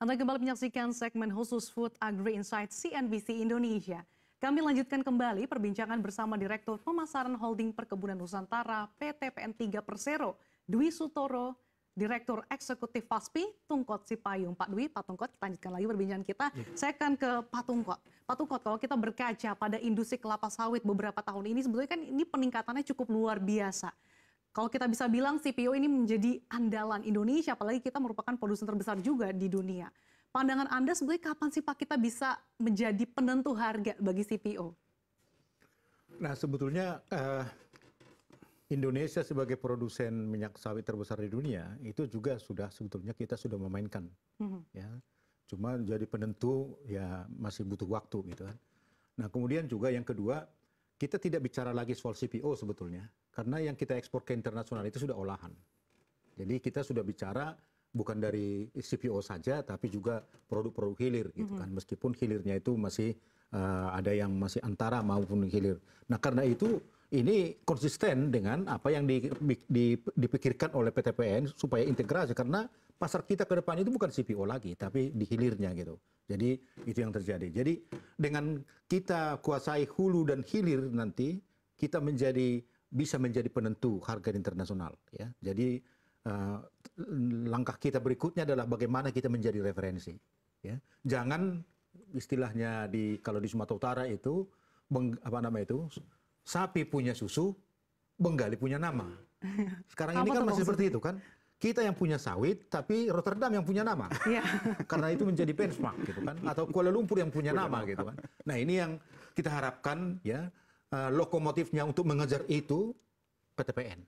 Anda kembali menyaksikan segmen khusus Food Agri Insight CNBC Indonesia. Kami lanjutkan kembali perbincangan bersama Direktur Pemasaran Holding Perkebunan Nusantara PT PTPN 3 Persero, Dwi Sutoro, Direktur Eksekutif FASPI, Tungkot Sipayung. Pak Dwi, Pak Tungkot, kita lanjutkan lagi perbincangan kita. Ya. Saya akan ke Pak Tungkot. Pak Tungkot, kalau kita berkaca pada industri kelapa sawit beberapa tahun ini, sebetulnya kan ini peningkatannya cukup luar biasa kalau kita bisa bilang CPO ini menjadi andalan Indonesia, apalagi kita merupakan produsen terbesar juga di dunia. Pandangan Anda sebenarnya kapan sih Pak kita bisa menjadi penentu harga bagi CPO? Nah sebetulnya uh, Indonesia sebagai produsen minyak sawit terbesar di dunia itu juga sudah sebetulnya kita sudah memainkan, mm-hmm. ya. Cuma jadi penentu ya masih butuh waktu gitu kan. Nah kemudian juga yang kedua kita tidak bicara lagi soal CPO sebetulnya karena yang kita ekspor ke internasional itu sudah olahan. Jadi kita sudah bicara bukan dari CPO saja, tapi juga produk-produk hilir, gitu kan. Meskipun hilirnya itu masih uh, ada yang masih antara maupun hilir. Nah karena itu ini konsisten dengan apa yang di, di, dipikirkan oleh PTPN supaya integrasi karena pasar kita ke depan itu bukan CPO lagi tapi di hilirnya gitu. Jadi itu yang terjadi. Jadi dengan kita kuasai hulu dan hilir nanti kita menjadi bisa menjadi penentu harga internasional ya jadi uh, langkah kita berikutnya adalah bagaimana kita menjadi referensi ya jangan istilahnya di kalau di Sumatera Utara itu beng, apa nama itu sapi punya susu Benggali punya nama sekarang ini kan masih seperti itu kan kita yang punya sawit, tapi Rotterdam yang punya nama. ya. Karena itu menjadi benchmark gitu kan. Atau Kuala Lumpur yang punya nama gitu kan. Nah ini yang kita harapkan ya uh, lokomotifnya untuk mengejar itu PTPN.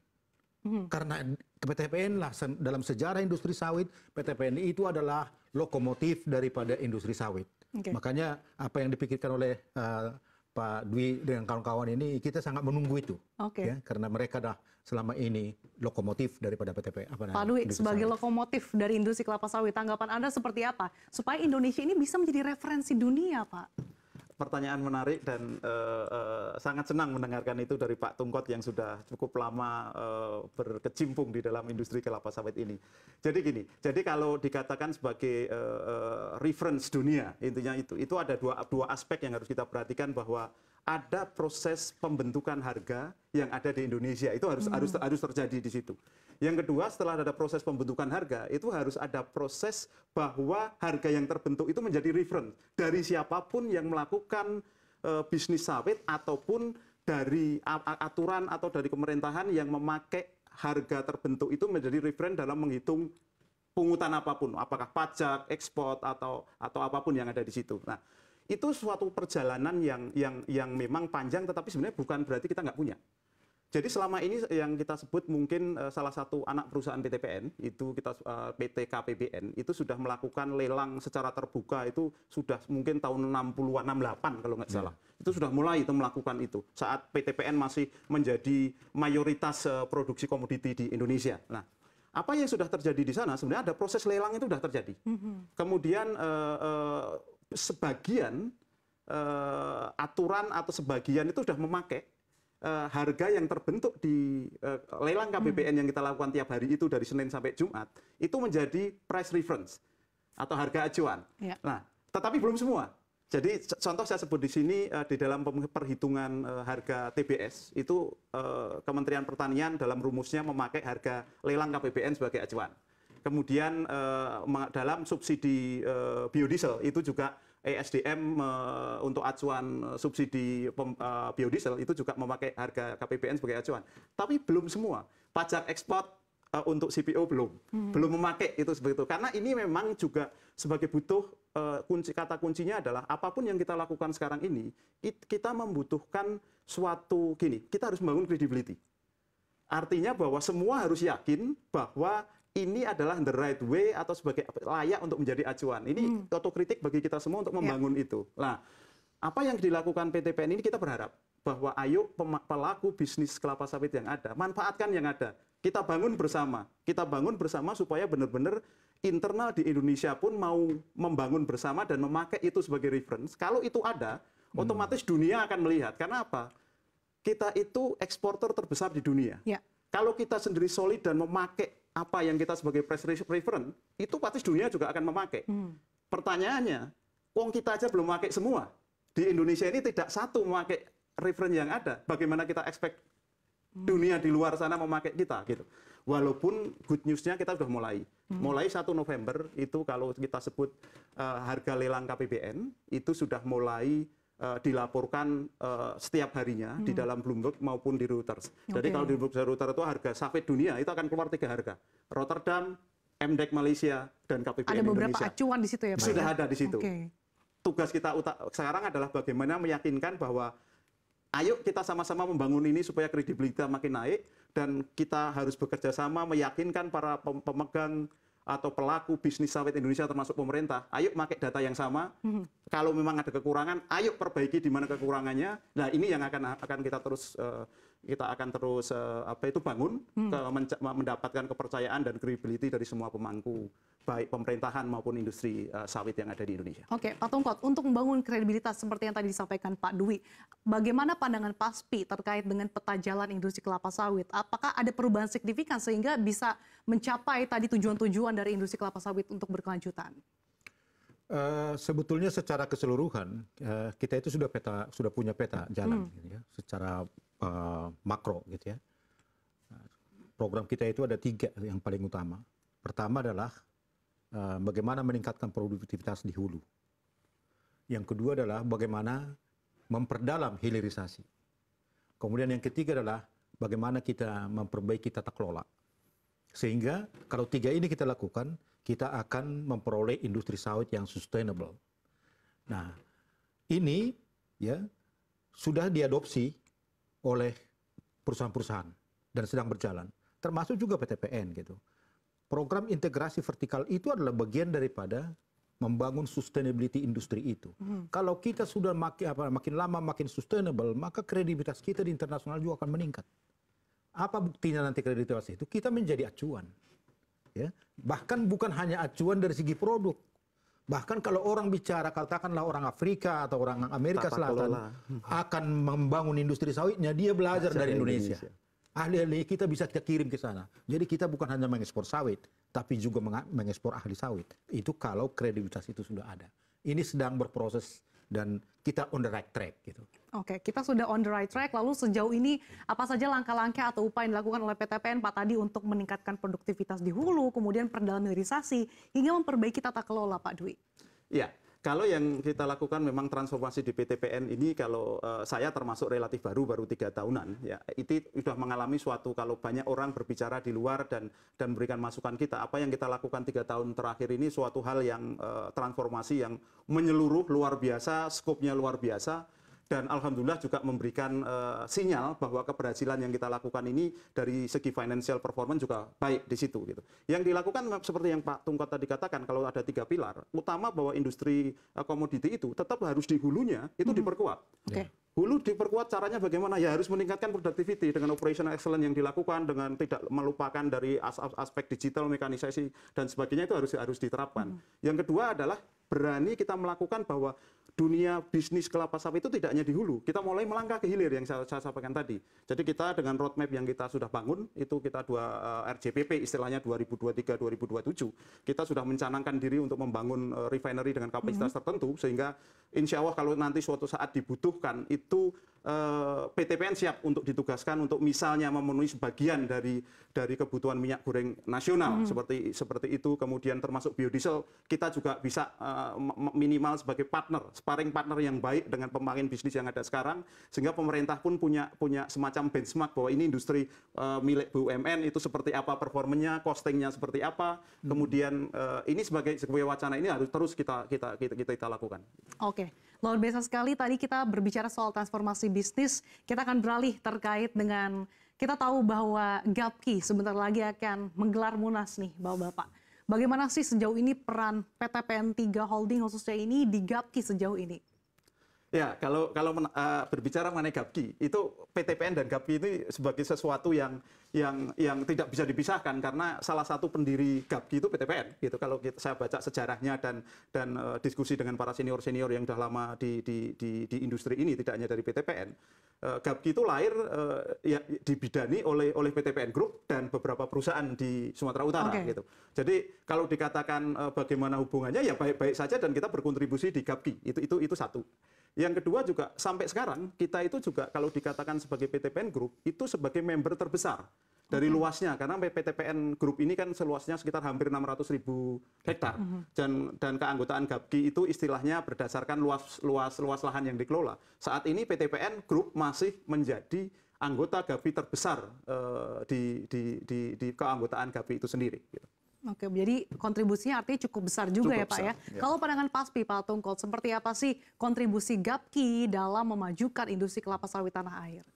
Hmm. Karena PTPN lah dalam sejarah industri sawit, PTPN itu adalah lokomotif daripada industri sawit. Okay. Makanya apa yang dipikirkan oleh uh, Pak Dwi dengan kawan-kawan ini kita sangat menunggu itu, okay. ya, karena mereka dah selama ini lokomotif daripada PTP. Apa Pak Dwi sebagai sawit. lokomotif dari industri kelapa sawit, tanggapan anda seperti apa supaya Indonesia ini bisa menjadi referensi dunia, Pak? pertanyaan menarik dan uh, uh, sangat senang mendengarkan itu dari Pak Tungkot yang sudah cukup lama uh, berkecimpung di dalam industri kelapa sawit ini. Jadi gini, jadi kalau dikatakan sebagai uh, uh, reference dunia, intinya itu itu ada dua dua aspek yang harus kita perhatikan bahwa ada proses pembentukan harga yang ada di Indonesia itu harus hmm. harus harus terjadi di situ yang kedua setelah ada proses pembentukan harga itu harus ada proses bahwa harga yang terbentuk itu menjadi reference dari siapapun yang melakukan e, bisnis sawit ataupun dari aturan atau dari pemerintahan yang memakai harga terbentuk itu menjadi referen dalam menghitung pungutan apapun, apakah pajak, ekspor atau atau apapun yang ada di situ. Nah, itu suatu perjalanan yang yang yang memang panjang tetapi sebenarnya bukan berarti kita nggak punya. Jadi selama ini yang kita sebut mungkin uh, salah satu anak perusahaan PTPN itu kita uh, eh, PT KPBN itu sudah melakukan lelang secara terbuka itu sudah mungkin tahun 60-an 68 kalau nggak iya. salah. Yeah. Itu sudah mulai itu melakukan itu saat PTPN masih menjadi mayoritas uh, produksi komoditi di Indonesia. Nah, apa yang sudah terjadi di sana sebenarnya ada proses lelang itu sudah terjadi. Mm -hmm. Kemudian uh, uh, sebagian uh, aturan atau sebagian itu sudah memakai Eh, harga yang terbentuk di eh, lelang hmm. KBPN yang kita lakukan tiap hari itu dari Senin sampai Jumat itu menjadi price reference atau harga acuan. Ya. Nah, tetapi belum semua. Jadi contoh saya sebut di sini uh, di dalam perhitungan harga TBS itu uh, Kementerian Pertanian dalam rumusnya memakai harga lelang KBBN sebagai acuan. Kemudian uh, dalam subsidi biodiesel itu juga ESDM uh, untuk acuan e, subsidi pem, uh, biodiesel itu juga memakai harga KPPN sebagai acuan. Tapi belum semua. Pajak ekspor uh, untuk CPO belum, hmm. belum memakai itu seperti itu. Karena ini memang juga sebagai butuh uh, kunci kata kuncinya adalah apapun yang kita lakukan sekarang ini kita membutuhkan suatu gini, kita harus membangun credibility. Artinya bahwa semua harus yakin bahwa ini adalah the right way atau sebagai layak untuk menjadi acuan. Ini hmm. otokritik bagi kita semua untuk ya. membangun yeah. itu. Nah, apa yang dilakukan PTPN ini kita berharap bahwa ayo pelaku bisnis kelapa sawit yang ada, manfaatkan yang ada. Kita bangun bersama. Kita bangun bersama supaya benar-benar internal di Indonesia pun mau membangun bersama dan memakai itu sebagai reference. Kalau itu ada, hmm. otomatis dunia akan melihat. Karena apa? Kita itu eksporter terbesar di dunia. Yeah. Kalau kita sendiri solid dan memakai apa yang kita sebagai press reference itu pasti dunia juga akan memakai. Hmm. Pertanyaannya, wong kita aja belum pakai semua. Di Indonesia ini tidak satu memakai reference yang ada. Bagaimana kita expect hmm. dunia di luar sana memakai kita gitu. Walaupun good newsnya kita sudah mulai. Hmm. Mulai 1 November itu kalau kita sebut uh, harga lelang KPBN itu sudah mulai Eh, dilaporkan eh, setiap harinya di hmm. dalam Bloomberg maupun di Reuters. Jadi kalau di Bloomberg dan Reuters itu harga sawit dunia itu akan keluar tiga harga. Rotterdam, MDEC Malaysia, dan KPPN Indonesia. Ada beberapa Indonesia. acuan di situ ya Pak? Sudah ya? ada di situ. Okay. Tugas kita sekarang adalah bagaimana meyakinkan bahwa ayo kita sama-sama membangun ini supaya kredibilitas makin naik dan kita harus bekerja sama meyakinkan para pemegang atau pelaku bisnis sawit Indonesia termasuk pemerintah, ayo pakai data yang sama. Hmm. Kalau memang ada kekurangan, ayo perbaiki di mana kekurangannya. Nah, ini yang akan akan kita terus eh, kita akan terus eh, apa itu bangun hmm. ke mendapatkan kepercayaan dan credibility dari semua pemangku baik pemerintahan maupun industri uh, sawit yang ada di Indonesia. Oke, okay, Pak Tongkot, untuk membangun kredibilitas seperti yang tadi disampaikan Pak Dwi, bagaimana pandangan PASPI terkait dengan peta jalan industri kelapa sawit? Apakah ada perubahan signifikan sehingga bisa mencapai tadi tujuan-tujuan dari industri kelapa sawit untuk berkelanjutan? Uh, sebetulnya secara keseluruhan uh, kita itu sudah peta sudah punya peta jalan hmm. Gitu ya, secara uh, makro gitu ya. Nah, program kita itu ada tiga yang paling utama. Pertama adalah Eh, bagaimana meningkatkan produktivitas di hulu. Yang kedua adalah bagaimana memperdalam hilirisasi. Kemudian yang ketiga adalah bagaimana kita memperbaiki tata kelola. Sehingga kalau tiga ini kita lakukan, kita akan memperoleh industri sawit yang sustainable. Nah, ini ya sudah diadopsi oleh perusahaan-perusahaan dan sedang berjalan, termasuk juga PTPN gitu program integrasi vertikal itu adalah bagian daripada membangun sustainability industri itu. Hmm. Kalau kita sudah makin, apa, makin lama makin sustainable, maka kredibilitas kita di internasional juga akan meningkat. Apa buktinya nanti kredibilitas itu? Kita menjadi acuan. Ya. Bahkan bukan hanya acuan dari segi produk. Bahkan kalau orang bicara, katakanlah orang Afrika atau orang Amerika Tata Selatan kelola. akan membangun industri sawitnya, dia belajar dari Indonesia. Indonesia ahli-ahli kita bisa kita kirim ke sana. Jadi kita bukan hanya mengekspor sawit, tapi juga mengekspor ahli sawit. Itu kalau kredibilitas itu sudah ada. Ini sedang berproses dan kita on the right track gitu. Oke, kita sudah on the right track. Lalu sejauh ini apa saja langkah-langkah atau upaya yang dilakukan oleh PTPN Pak tadi untuk meningkatkan produktivitas di hulu, kemudian perdalam hilirisasi hingga memperbaiki tata kelola Pak Dwi? Iya, kalau yang kita lakukan memang transformasi di PTPN ini kalau uh, saya termasuk relatif baru baru tiga tahunan ya itu sudah mengalami suatu kalau banyak orang berbicara di luar dan dan memberikan masukan kita apa yang kita lakukan tiga tahun terakhir ini suatu hal yang uh, transformasi yang menyeluruh luar biasa skopnya luar biasa dan alhamdulillah juga memberikan uh, sinyal bahwa keberhasilan yang kita lakukan ini dari segi financial performance juga baik di situ gitu. Yang dilakukan seperti yang Pak Tungkot tadi katakan kalau ada tiga pilar, utama bahwa industri uh, komoditi itu tetap harus di hulunya itu hmm. diperkuat. Okay. Ya. Hulu diperkuat caranya bagaimana? Ya harus meningkatkan productivity dengan operational excellence yang dilakukan dengan tidak melupakan dari as aspek digital, mekanisasi dan sebagainya itu harus harus diterapkan. Hmm. Yang kedua adalah berani kita melakukan bahwa dunia bisnis kelapa sawit itu tidak hanya di hulu. Kita mulai melangkah ke hilir yang saya, saya sampaikan tadi. Jadi kita dengan roadmap yang kita sudah bangun, itu kita dua uh, eh, RJPP istilahnya 2023-2027, kita sudah mencanangkan diri untuk membangun uh, refinery dengan kapasitas mm -hmm. tertentu sehingga insya Allah kalau nanti suatu saat dibutuhkan itu eh, PTPN siap untuk ditugaskan untuk misalnya memenuhi sebagian dari dari kebutuhan minyak goreng nasional hmm. seperti seperti itu kemudian termasuk biodiesel kita juga bisa uh, minimal sebagai partner sparring partner yang baik dengan pemain bisnis yang ada sekarang sehingga pemerintah pun punya punya semacam benchmark bahwa ini industri uh, milik BUMN itu seperti apa performanya costingnya seperti apa hmm. kemudian uh, ini sebagai sebuah wacana ini harus terus kita kita kita kita, kita lakukan. Oke. Okay. Oke. Luar biasa sekali tadi kita berbicara soal transformasi bisnis. Kita akan beralih terkait dengan kita tahu bahwa Gapki sebentar lagi akan menggelar munas nih, Bapak-bapak. Bagaimana sih sejauh ini peran PT PTPN 3 Holding khususnya ini di Gapki sejauh ini? Ya, kalau kalau uh, berbicara mengenai GAPKI, itu PTPN dan GAPKI itu sebagai sesuatu yang yang yang tidak bisa dipisahkan karena salah satu pendiri GAPKI itu PTPN gitu. Kalau kita, saya baca sejarahnya dan dan uh, diskusi dengan para senior-senior yang sudah lama di, di di di industri ini tidak hanya dari PTPN. Uh, eh, GAPKI itu lahir uh, ya dibidani oleh oleh PTPN Group dan beberapa perusahaan di Sumatera Utara okay. gitu. Jadi kalau dikatakan uh, bagaimana hubungannya ya baik-baik saja dan kita berkontribusi di GAPKI. Itu itu itu satu yang kedua juga sampai sekarang kita itu juga kalau dikatakan sebagai PTPN Group itu sebagai member terbesar dari okay. luasnya karena PTPN Group ini kan seluasnya sekitar hampir 600 ribu hektar mm-hmm. dan dan keanggotaan GAPKI itu istilahnya berdasarkan luas luas luas lahan yang dikelola. Saat ini PTPN Group masih menjadi anggota GAPI terbesar uh, di, di, di, di keanggotaan GAPI itu sendiri. Gitu. Oke, jadi kontribusinya artinya cukup besar juga cukup ya Pak ya. ya. Kalau pandangan PASPI Pak Tungkol, seperti apa sih kontribusi GAPKI dalam memajukan industri kelapa sawit tanah air?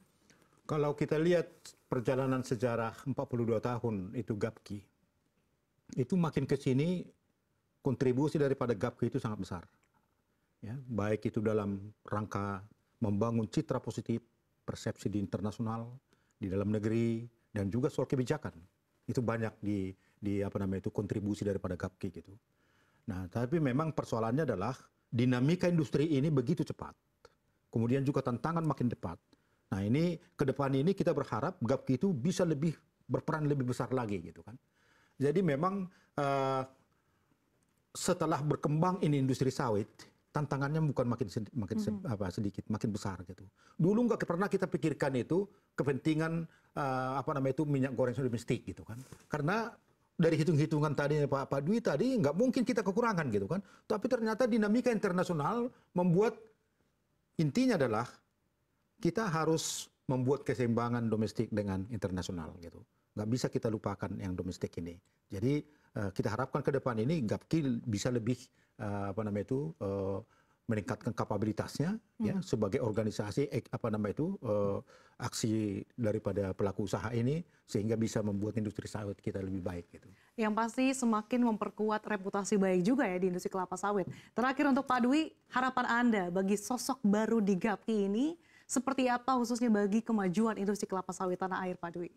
Kalau kita lihat perjalanan sejarah 42 tahun itu GAPKI, itu makin ke sini kontribusi daripada GAPKI itu sangat besar. Ya, baik itu dalam rangka membangun citra positif, persepsi di internasional, di dalam negeri, dan juga soal kebijakan. Itu banyak di di apa namanya itu kontribusi daripada Gapki gitu. Nah, tapi memang persoalannya adalah dinamika industri ini begitu cepat. Kemudian juga tantangan makin cepat. Nah, ini ke depan ini kita berharap Gapki itu bisa lebih berperan lebih besar lagi gitu kan. Jadi memang uh, setelah berkembang ini industri sawit, tantangannya bukan makin sedi makin mm -hmm. apa sedikit, makin besar gitu. Dulu nggak pernah kita pikirkan itu kepentingan uh, apa namanya itu minyak goreng domestik gitu kan. Karena dari hitung-hitungan tadi Pak Pak Dwi tadi nggak mungkin kita kekurangan gitu kan. Tapi ternyata dinamika internasional membuat intinya adalah kita harus membuat keseimbangan domestik dengan internasional gitu. Nggak bisa kita lupakan yang domestik ini. Jadi eh, kita harapkan ke depan ini Gapki bisa lebih eh, apa namanya itu eh, meningkatkan kapabilitasnya ya hmm. sebagai organisasi eh, apa nama itu eh, aksi daripada pelaku usaha ini sehingga bisa membuat industri sawit kita lebih baik gitu. Yang pasti semakin memperkuat reputasi baik juga ya di industri kelapa sawit. Terakhir untuk Pak Dwi, harapan Anda bagi sosok baru di GAPKI ini seperti apa khususnya bagi kemajuan industri kelapa sawit tanah air Pak Dwi?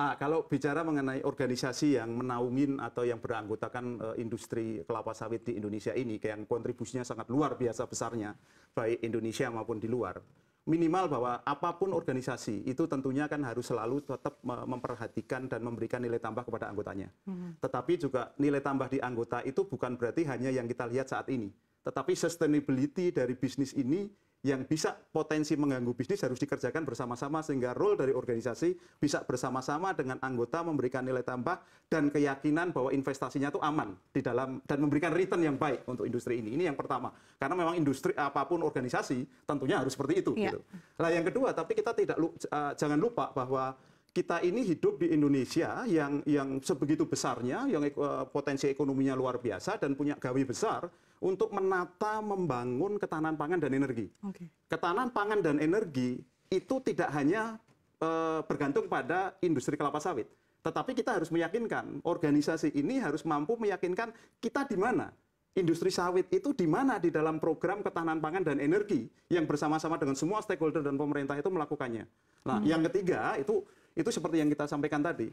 Ah, kalau bicara mengenai organisasi yang menaungin atau yang beranggotakan uh, industri kelapa sawit di Indonesia ini, kayak yang kontribusinya sangat luar biasa besarnya, baik Indonesia maupun di luar, minimal bahwa apapun organisasi itu tentunya kan harus selalu tetap memperhatikan dan memberikan nilai tambah kepada anggotanya. -hmm. Tetapi juga nilai tambah di anggota itu bukan berarti hanya yang kita lihat saat ini, tetapi sustainability dari bisnis ini yang bisa potensi mengganggu bisnis harus dikerjakan bersama-sama sehingga role dari organisasi bisa bersama-sama dengan anggota memberikan nilai tambah dan keyakinan bahwa investasinya itu aman di dalam dan memberikan return yang baik untuk industri ini. Ini yang pertama. Karena memang industri apapun organisasi tentunya harus seperti itu ya. gitu. Nah, yang kedua tapi kita tidak uh, jangan lupa bahwa kita ini hidup di Indonesia yang yang sebegitu besarnya, yang eh, potensi ekonominya luar biasa dan punya gawi besar untuk menata membangun ketahanan pangan dan energi. Okay. Ketahanan pangan dan energi itu tidak hanya e, bergantung pada industri kelapa sawit, tetapi kita harus meyakinkan organisasi ini harus mampu meyakinkan kita di mana industri sawit itu di mana di dalam program ketahanan pangan dan energi yang bersama-sama dengan semua stakeholder dan pemerintah itu melakukannya. Nah, hmm. yang ketiga itu itu seperti yang kita sampaikan tadi,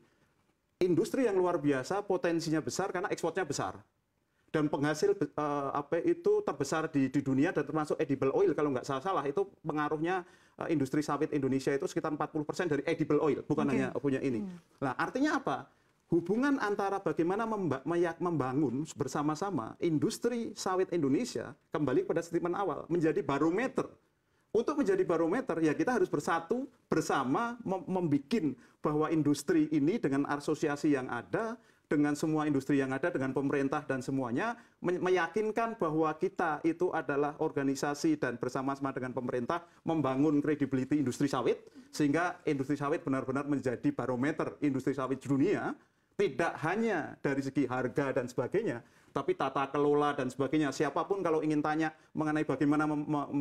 industri yang luar biasa potensinya besar karena ekspornya besar dan penghasil uh, apa itu terbesar di, di dunia dan termasuk edible oil kalau nggak salah salah itu pengaruhnya uh, industri sawit Indonesia itu sekitar 40% dari edible oil bukan okay. hanya punya ini. Hmm. Nah, artinya apa? Hubungan antara bagaimana memba membangun bersama-sama industri sawit Indonesia kembali pada statement awal menjadi barometer untuk menjadi barometer ya kita harus bersatu bersama mem membuat bahwa industri ini dengan asosiasi yang ada dengan semua industri yang ada, dengan pemerintah dan semuanya, meyakinkan bahwa kita itu adalah organisasi dan bersama-sama dengan pemerintah membangun kredibiliti industri sawit, sehingga industri sawit benar-benar menjadi barometer industri sawit dunia, tidak hanya dari segi harga dan sebagainya, tapi tata kelola dan sebagainya. Siapapun kalau ingin tanya mengenai bagaimana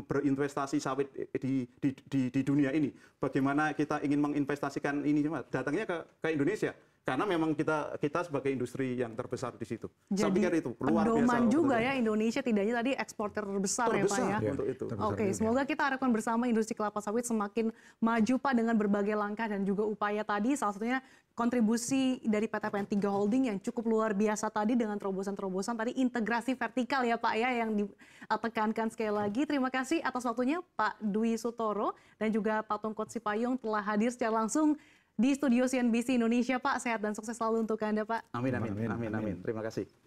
berinvestasi sawit di, di, di, di dunia ini, bagaimana kita ingin menginvestasikan ini, datangnya ke, ke Indonesia karena memang kita kita sebagai industri yang terbesar di situ. Jadi, Saya pikir itu luar biasa. juga ya Indonesia tidaknya tadi eksporter besar terbesar ya Pak ya. Untuk itu. Oke, okay, semoga kita harapkan bersama industri kelapa sawit semakin maju Pak dengan berbagai langkah dan juga upaya tadi salah satunya kontribusi dari PT PN 3 Holding yang cukup luar biasa tadi dengan terobosan-terobosan tadi integrasi vertikal ya Pak ya yang ditekankan sekali lagi. Terima kasih atas waktunya Pak Dwi Sutoro dan juga Pak Tongkot Sipayung telah hadir secara langsung di studio CNBC Indonesia Pak. Sehat dan sukses selalu untuk Anda Pak. Amin amin amin amin. amin. amin. Terima kasih.